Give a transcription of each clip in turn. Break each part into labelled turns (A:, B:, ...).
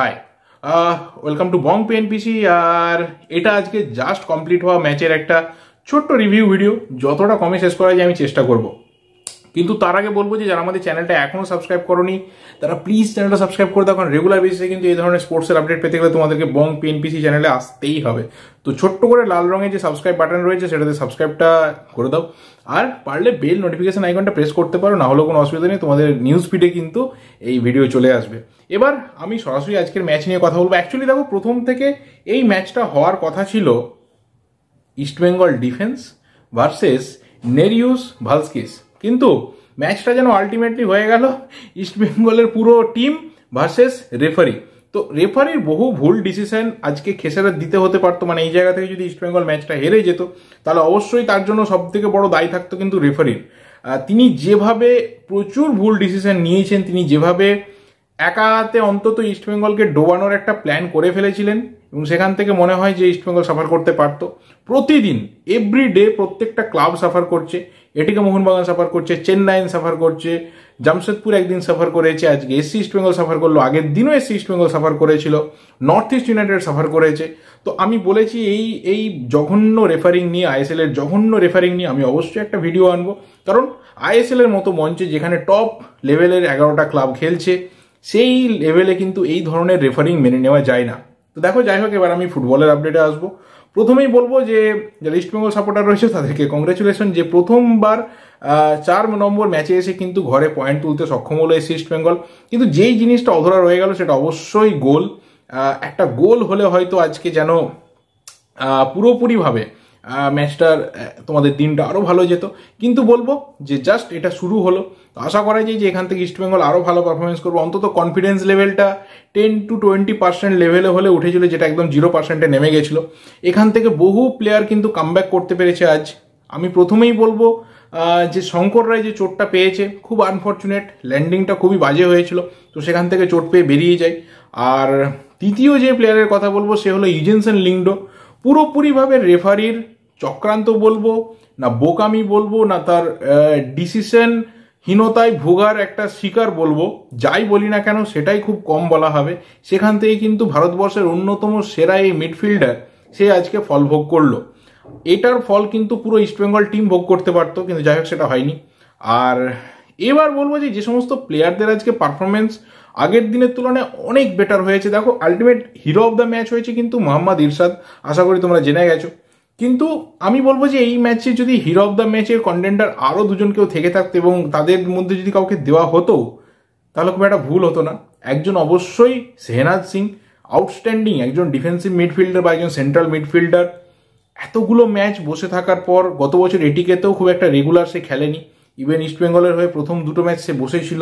A: high welcome to Bong PNPC আর এটা আজকে জাস্ট কমপ্লিট হওয়া ম্যাচের একটা ছোট্ট রিভিউ ভিডিও যতটা কমে শেষ করা যায় আমি চেষ্টা করবো কিন্তু তার আগে বলবো যে যারা আমাদের চ্যানেলটা এখনও সাবস্ক্রাইব করনি তারা প্লিজ চ্যানেলটা সাবস্ক্রাইব করে দাও কারণ রেগুলার বেসিসে কিন্তু এই ধরনের স্পোর্টসের আপডেট পেতে গেলে তোমাদেরকে বং পিএনপিসি চ্যানেলে আসতেই হবে তো ছোট্ট করে লাল রঙের যে সাবস্ক্রাইব বাটন রয়েছে সেটাতে সাবস্ক্রাইবটা করে দাও আর পারলে বেল নোটিফিকেশন আইকনটা প্রেস করতে পারো না হলেও কোনো অসুবিধা নেই তোমাদের নিউজ ফিডে কিন্তু এই ভিডিও চলে আসবে এবার আমি সরাসরি আজকের ম্যাচ নিয়ে কথা বলবো অ্যাকচুয়ালি দেখো প্রথম থেকে এই ম্যাচটা হওয়ার কথা ছিল East Bengal defence versus Nerijus Valskis কিন্তু ম্যাচটা যেন আলটিমেটলি হয়ে গেল ইস্টবেঙ্গলের পুরো টিম ভার্সেস রেফারি তো রেফারির বহু ভুল ডিসিশন আজকে খেসারা দিতে হতে পারতো মানে এই জায়গা থেকে যদি ইস্টবেঙ্গল ম্যাচটা হেরে যেত তাহলে অবশ্যই তার জন্য সব থেকে বড় দায়ী থাকতো কিন্তু রেফারির তিনি যেভাবে প্রচুর ভুল ডিসিশন নিয়েছেন তিনি যেভাবে একাতে অন্তত ইস্টবেঙ্গলকে ডোবানোর একটা প্ল্যান করে ফেলেছিলেন এবং সেখান থেকে মনে হয় যে ইস্টবেঙ্গল সাফার করতে পারত প্রতিদিন এভরি ডে প্রত্যেকটা ক্লাব সাফার করছে এটিকে মোহনবাগান সাফার করছে চেন্নাই সাফার করছে জামশেদপুর একদিন সাফার করেছে আজকে এসসি ইস্টবেঙ্গল সাফার করলো আগের দিনও এসসি ইস্টবেঙ্গল সাফার করেছিল নর্থ ইস্ট ইউনাইটেড সাফার করেছে তো আমি বলেছি এই এই জঘন্য রেফারিং নিয়ে আইএসএল এর জঘন্য রেফারিং নিয়ে আমি অবশ্যই একটা ভিডিও আনবো কারণ আইএসএল এর মতো মঞ্চে যেখানে টপ লেভেলের এগারোটা ক্লাব খেলছে সেই লেভেলে কিন্তু এই ধরনের রেফারিং মেনে নেওয়া যায় না তো দেখো যাই হোক এবার আমি ফুটবলের আপডেটে আসবো প্রথমেই বলবো যে যারা ইস্টবেঙ্গল সাপোর্টার রয়েছে তাদেরকে কংগ্রেচুলেশন যে প্রথমবার চার নম্বর ম্যাচে এসে কিন্তু ঘরে পয়েন্ট তুলতে সক্ষম হলো এসে ইস্টবেঙ্গল কিন্তু যেই জিনিসটা অধরা রয়ে গেল সেটা অবশ্যই গোল একটা গোল হলে হয়তো আজকে যেন পুরোপুরিভাবে ম্যাচটার তোমাদের দিনটা আরও ভালো যেত কিন্তু বলবো যে জাস্ট এটা শুরু হলো তো আশা করা যায় যে এখান থেকে ইস্টবেঙ্গল আরও ভালো পারফরমেন্স করবে অন্তত কনফিডেন্স লেভেলটা টেন টু টোয়েন্টি পার্সেন্ট লেভেলে হলে উঠেছিল যেটা একদম জিরো পার্সেন্টে নেমে গেছিলো এখান থেকে বহু প্লেয়ার কিন্তু কামব্যাক করতে পেরেছে আজ আমি প্রথমেই বলবো যে শঙ্কর রায় যে চোটটা পেয়েছে খুব আনফর্চুনেট ল্যান্ডিংটা খুবই বাজে হয়েছিল তো সেখান থেকে চোট পেয়ে বেরিয়ে যায় আর তৃতীয় যে প্লেয়ারের কথা বলবো সে হলো ইজেনসন লিংডো পুরোপুরিভাবে রেফারির চক্রান্ত বলবো না বোকামি বলবো না তার ডিসিশন হীনতায় ভোগার একটা শিকার বলবো যাই বলি না কেন সেটাই খুব কম বলা হবে সেখান থেকে কিন্তু ভারতবর্ষের অন্যতম সেরা এই মিডফিল্ডার সে আজকে ফল ভোগ করলো এটার ফল কিন্তু পুরো ইস্টবেঙ্গল টিম ভোগ করতে পারতো কিন্তু যাই হোক সেটা হয়নি আর এবার বলবো যে যে সমস্ত প্লেয়ারদের আজকে পারফরমেন্স আগের দিনের তুলনায় অনেক বেটার হয়েছে দেখো ultimate hero of the match হয়েছে কিন্তু মোহাম্মদ ইরশাদ আশা করি তোমরা জেনে গেছো কিন্তু আমি বলবো যে এই ম্যাচে যদি হিরো অফ দ্য ম্যাচের কন্টেন্ডার আরও দুজন কেউ থেকে থাকতো এবং তাদের মধ্যে যদি কাউকে দেওয়া হতো তাহলে খুব একটা ভুল হতো না একজন অবশ্যই সেহনাজ সিং আউটস্ট্যান্ডিং একজন ডিফেন্সিভ মিডফিল্ডার বা একজন সেন্ট্রাল মিডফিল্ডার এতগুলো ম্যাচ বসে থাকার পর গত বছর এটিকেতেও খুব একটা রেগুলার সে খেলেনি ইভেন ইস্টবেঙ্গলের হয়ে প্রথম দুটো ম্যাচ সে বসেছিল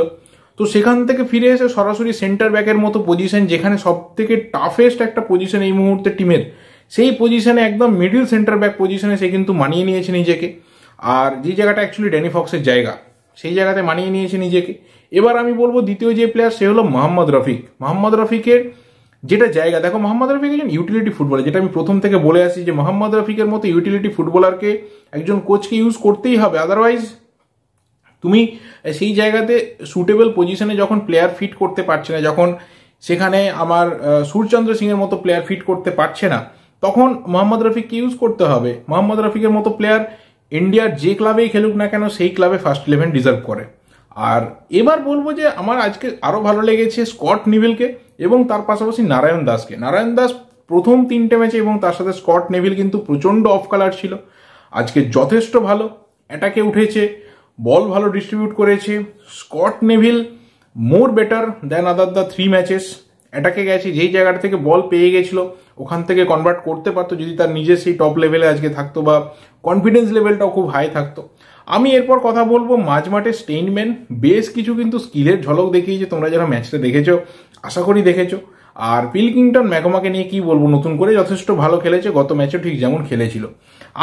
A: তো সেখান থেকে ফিরে এসে সরাসরি সেন্টার ব্যাকের মতো পজিশন যেখানে সব থেকে টাফেস্ট একটা পজিশন এই মুহূর্তে টিমের সেই পজিশনে একদম মিডিল সেন্টার ব্যাক পজিশনে সে কিন্তু মানিয়ে নিয়েছে নিজেকে আর যে জায়গাটা অ্যাকচুয়ালি ড্যানি ফক্সের জায়গা সেই জায়গাতে মানিয়ে নিয়েছে নিজেকে এবার আমি বলবো দ্বিতীয় যে প্লেয়ার সে হলো মোহাম্মদ রফিক মোহাম্মদ রফিকের যেটা জায়গা দেখো মোহাম্মদ রফিক একজন ইউটিলিটি ফুটবলার যেটা আমি প্রথম থেকে বলে আসি যে মোহাম্মদ রফিকের মতো ইউটিলিটি ফুটবলারকে একজন কোচকে ইউজ করতেই হবে আদারওয়াইজ তুমি সেই জায়গাতে সুটেবল পজিশনে যখন প্লেয়ার ফিট করতে পারছে না যখন সেখানে আমার সূর্যচন্দ্র সিংয়ের মতো প্লেয়ার ফিট করতে পারছে না তখন মোহাম্মদ রফিককে ইউজ করতে হবে মোহাম্মদ রফিকের মতো প্লেয়ার ইন্ডিয়ার যে ক্লাবেই খেলুক না কেন সেই ক্লাবে ফার্স্ট ইলেভেন ডিজার্ভ করে আর এবার বলবো যে আমার আজকে আরও ভালো লেগেছে স্কট নিভিলকে এবং তার পাশাপাশি নারায়ণ দাসকে নারায়ণ দাস প্রথম তিনটে ম্যাচে এবং তার সাথে স্কট নেভিল কিন্তু প্রচণ্ড অফ কালার ছিল আজকে যথেষ্ট ভালো অ্যাটাকে উঠেছে বল ভালো ডিস্ট্রিবিউট করেছে Scott Neville more better than other the three matches অ্যাটাকে গেছে যেই জায়গাটা থেকে বল পেয়ে গেছিলো ওখান থেকে কনভার্ট করতে পারতো যদি তার নিজে সেই টপ লেভেলে আজকে থাকতো বা কনফিডেন্স লেভেলটাও খুব হাই থাকতো আমি এরপর কথা বলবো মাঝমাঠে স্টেইনম্যান বেশ কিছু কিন্তু স্কিলের ঝলক দেখিয়েছে তোমরা যারা ম্যাচটা দেখেছো আশা করি দেখেছো আর পিলকিংটন ম্যাকোমাকে নিয়ে কি বলবো নতুন করে যথেষ্ট ভালো খেলেছে গত ম্যাচে ঠিক যেমন খেলেছিল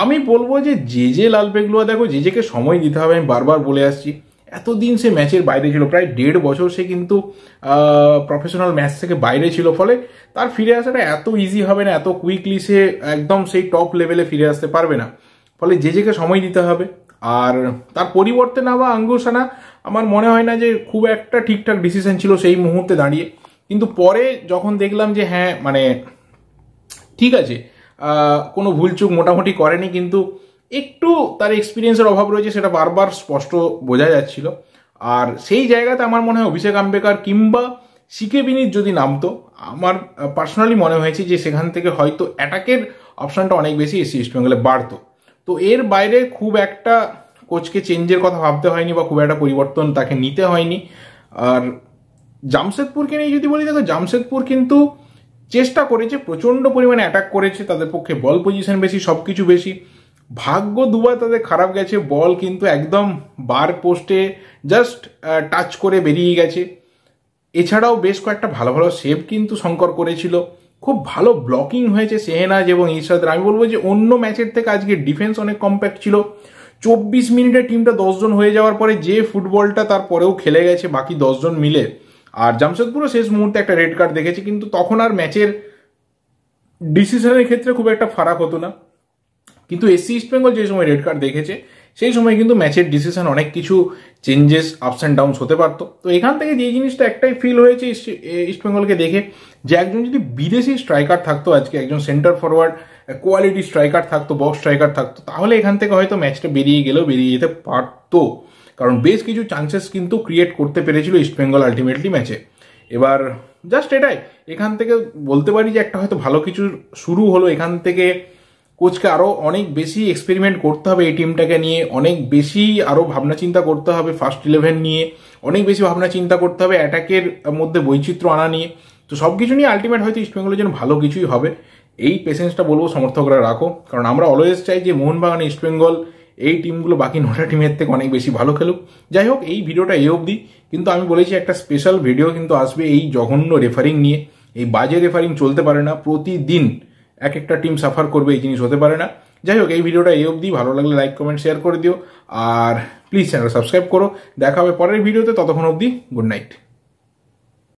A: আমি বলবো যে যে যে লাল পেগলুয়া দেখো যে যেকে সময় দিতে হবে আমি বারবার বলে আসছি এতদিন সে ম্যাচের বাইরে ছিল প্রায় দেড় বছর সে কিন্তু প্রফেশনাল ম্যাচ থেকে বাইরে ছিল ফলে তার ফিরে আসাটা এত ইজি হবে না এত কুইকলি সে একদম সেই টপ লেভেলে ফিরে আসতে পারবে না ফলে যে যেকে সময় দিতে হবে আর তার পরিবর্তে না বা আঙ্গুসানা আমার মনে হয় না যে খুব একটা ঠিকঠাক ডিসিশন ছিল সেই মুহূর্তে দাঁড়িয়ে কিন্তু পরে যখন দেখলাম যে হ্যাঁ মানে ঠিক আছে কোনো ভুলচুক মোটামুটি করেনি কিন্তু একটু তার এক্সপিরিয়েন্সের অভাব রয়েছে সেটা বারবার স্পষ্ট বোঝা যাচ্ছিল আর সেই জায়গাতে আমার মনে হয় অভিষেক আম্বেকার কিংবা সিকে বিনির যদি নামতো আমার পার্সোনালি মনে হয়েছে যে সেখান থেকে হয়তো অ্যাটাকের অপশানটা অনেক বেশি এসি ইস্টবেঙ্গলে বাড়তো তো এর বাইরে খুব একটা কোচকে চেঞ্জের কথা ভাবতে হয়নি বা খুব একটা পরিবর্তন তাকে নিতে হয়নি আর জামশেদপুরকে নিয়ে যদি বলি দেখো জামশেদপুর কিন্তু চেষ্টা করেছে প্রচণ্ড পরিমাণে অ্যাটাক করেছে তাদের পক্ষে বল পজিশন বেশি সব কিছু বেশি ভাগ্য দুবার তাদের খারাপ গেছে বল কিন্তু একদম বার পোস্টে জাস্ট টাচ করে বেরিয়ে গেছে এছাড়াও বেশ কয়েকটা ভালো ভালো সেভ কিন্তু শঙ্কর করেছিল খুব ভালো ব্লকিং হয়েছে সেহেনাজ এবং ইরশাদের আমি বলবো যে অন্য ম্যাচের থেকে আজকে ডিফেন্স অনেক কম্প্যাক্ট ছিল চব্বিশ মিনিটে টিমটা দশজন হয়ে যাওয়ার পরে যে ফুটবলটা তারপরেও খেলে গেছে বাকি দশজন মিলে আর জামশেদপুরও শেষ মুহূর্তে একটা রেড কার্ড দেখেছে কিন্তু তখন আর ম্যাচের ডিসিশনের ক্ষেত্রে খুব একটা ফারাক হতো না কিন্তু এসসি ইস্ট বেঙ্গল যে সময় রেড কার্ড দেখেছে সেই সময় কিন্তু ম্যাচের ডিসিশন অনেক কিছু চেঞ্জেস আপস অ্যান্ড ডাউনস হতে পারতো তো এখান থেকে যে জিনিসটা একটাই ফিল হয়েছে ইস্ট ইস্টবেঙ্গলকে দেখে যে একজন যদি বিদেশি স্ট্রাইকার থাকতো আজকে একজন সেন্টার ফরওয়ার্ড কোয়ালিটি স্ট্রাইকার থাকতো বক্স স্ট্রাইকার থাকতো তাহলে এখান থেকে হয়তো ম্যাচটা বেরিয়ে গেলেও বেরিয়ে যেতে পারতো কারণ বেশ কিছু চান্সেস কিন্তু ক্রিয়েট করতে পেরেছিল ইস্টবেঙ্গল আলটিমেটলি ম্যাচে এবার জাস্ট এটাই এখান থেকে বলতে পারি যে একটা হয়তো ভালো কিছু শুরু হলো এখান থেকে কোচকে আরও অনেক বেশি এক্সপেরিমেন্ট করতে হবে এই টিমটাকে নিয়ে অনেক বেশি আরও ভাবনা চিন্তা করতে হবে ফার্স্ট ইলেভেন নিয়ে অনেক বেশি ভাবনা চিন্তা করতে হবে অ্যাটাকের মধ্যে বৈচিত্র্য আনা নিয়ে তো সব কিছু নিয়ে আলটিমেট হয়তো ইস্টবেঙ্গলের জন্য ভালো কিছুই হবে এই পেশেন্সটা বলবো সমর্থকরা রাখো কারণ আমরা অলওয়েজ চাই যে মোহনবাগান ইস্টবেঙ্গল এই টিমগুলো বাকি নটা টিমের থেকে অনেক বেশি ভালো খেলুক যাই হোক এই ভিডিওটা এই অবধি কিন্তু আমি বলেছি একটা স্পেশাল ভিডিও কিন্তু আসবে এই জঘন্য রেফারিং নিয়ে এই বাজে রেফারিং চলতে পারে না প্রতিদিন এক একটা টিম সাফার করবে এই জিনিস হতে পারে না যাই হোক এই ভিডিওটা এই অবধি ভালো লাগলে লাইক কমেন্ট শেয়ার করে দিও আর প্লিজ চ্যানেল সাবস্ক্রাইব করো দেখা হবে পরের ভিডিওতে ততক্ষণ অবধি গুড নাইট